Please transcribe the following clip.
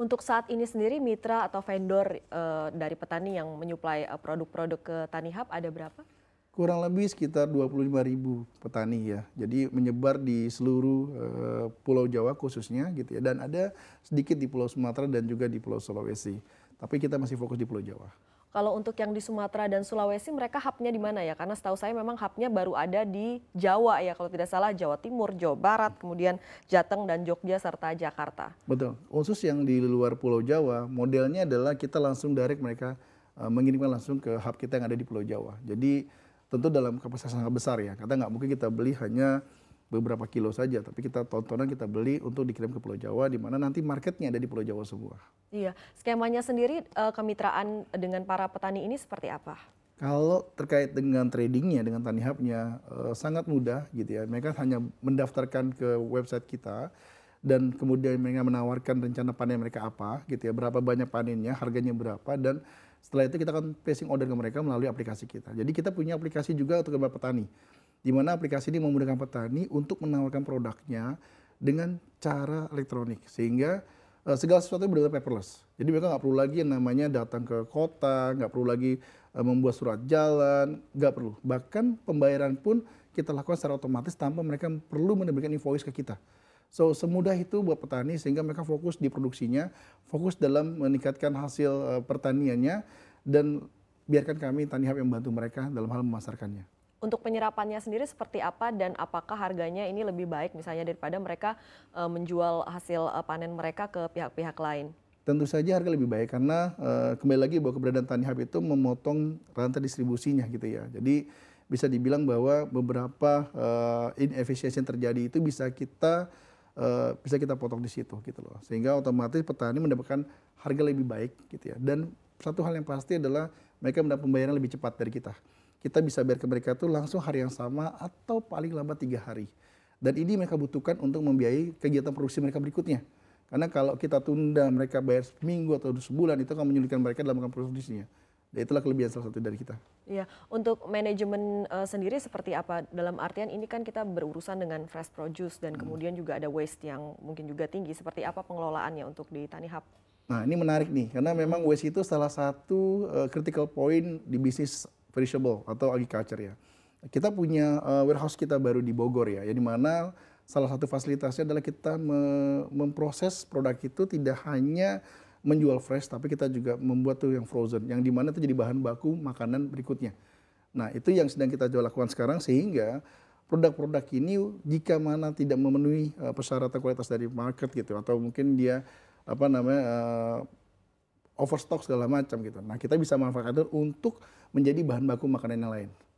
Untuk saat ini sendiri mitra atau vendor uh, dari petani yang menyuplai eh, produk-produk ke Tanihub ada berapa? Kurang lebih sekitar 25 ribu petani ya. Jadi menyebar di seluruh uh, Pulau Jawa khususnya gitu ya. Dan ada sedikit di Pulau Sumatera dan juga di Pulau Sulawesi. Tapi kita masih fokus di Pulau Jawa. Kalau untuk yang di Sumatera dan Sulawesi mereka hubnya di mana ya? Karena setahu saya memang hubnya baru ada di Jawa ya kalau tidak salah Jawa Timur, Jawa Barat, kemudian Jateng dan Jogja serta Jakarta. Betul. Khusus yang di luar Pulau Jawa modelnya adalah kita langsung direct mereka eh, mengirimkan langsung ke hub kita yang ada di Pulau Jawa. Jadi tentu dalam kapasitas sangat besar ya. Kata nggak mungkin kita beli hanya beberapa kilo saja, tapi kita tontonan kita beli untuk dikirim ke Pulau Jawa, di mana nanti marketnya ada di Pulau Jawa semua. Iya, skemanya sendiri eh, kemitraan dengan para petani ini seperti apa? Kalau terkait dengan tradingnya, dengan tani hubnya eh, sangat mudah gitu ya. Mereka hanya mendaftarkan ke website kita dan kemudian mereka menawarkan rencana panen mereka apa gitu ya, berapa banyak panennya, harganya berapa dan setelah itu kita akan placing order ke mereka melalui aplikasi kita. Jadi kita punya aplikasi juga untuk para petani di mana aplikasi ini memudahkan petani untuk menawarkan produknya dengan cara elektronik sehingga uh, segala sesuatu benar-benar paperless. Jadi mereka nggak perlu lagi yang namanya datang ke kota, nggak perlu lagi uh, membuat surat jalan, nggak perlu. Bahkan pembayaran pun kita lakukan secara otomatis tanpa mereka perlu menerbitkan invoice ke kita. So semudah itu buat petani sehingga mereka fokus di produksinya, fokus dalam meningkatkan hasil uh, pertaniannya dan biarkan kami Tanihub yang membantu mereka dalam hal memasarkannya untuk penyerapannya sendiri seperti apa dan apakah harganya ini lebih baik misalnya daripada mereka e, menjual hasil e, panen mereka ke pihak-pihak lain? Tentu saja harga lebih baik karena e, kembali lagi bahwa keberadaan tani hub itu memotong rantai distribusinya gitu ya. Jadi bisa dibilang bahwa beberapa e, inefisiensi yang terjadi itu bisa kita e, bisa kita potong di situ gitu loh. Sehingga otomatis petani mendapatkan harga lebih baik gitu ya. Dan satu hal yang pasti adalah mereka mendapat pembayaran lebih cepat dari kita kita bisa bayar ke mereka tuh langsung hari yang sama atau paling lambat tiga hari. Dan ini mereka butuhkan untuk membiayai kegiatan produksi mereka berikutnya. Karena kalau kita tunda mereka bayar seminggu atau sebulan itu akan menyulitkan mereka dalam melakukan produksinya. Dan itulah kelebihan salah satu dari kita. Iya, untuk manajemen uh, sendiri seperti apa? Dalam artian ini kan kita berurusan dengan fresh produce dan hmm. kemudian juga ada waste yang mungkin juga tinggi. Seperti apa pengelolaannya untuk di Tani Hub? Nah, ini menarik nih karena memang waste itu salah satu uh, critical point di bisnis perishable atau agriculture ya. Kita punya uh, warehouse kita baru di Bogor ya, ya di mana salah satu fasilitasnya adalah kita me memproses produk itu tidak hanya menjual fresh, tapi kita juga membuat tuh yang frozen, yang dimana itu jadi bahan baku makanan berikutnya. Nah itu yang sedang kita coba lakukan sekarang sehingga produk-produk ini jika mana tidak memenuhi uh, persyaratan kualitas dari market gitu atau mungkin dia apa namanya uh, overstock segala macam gitu. Nah kita bisa manfaatkan untuk menjadi bahan baku makanan yang lain.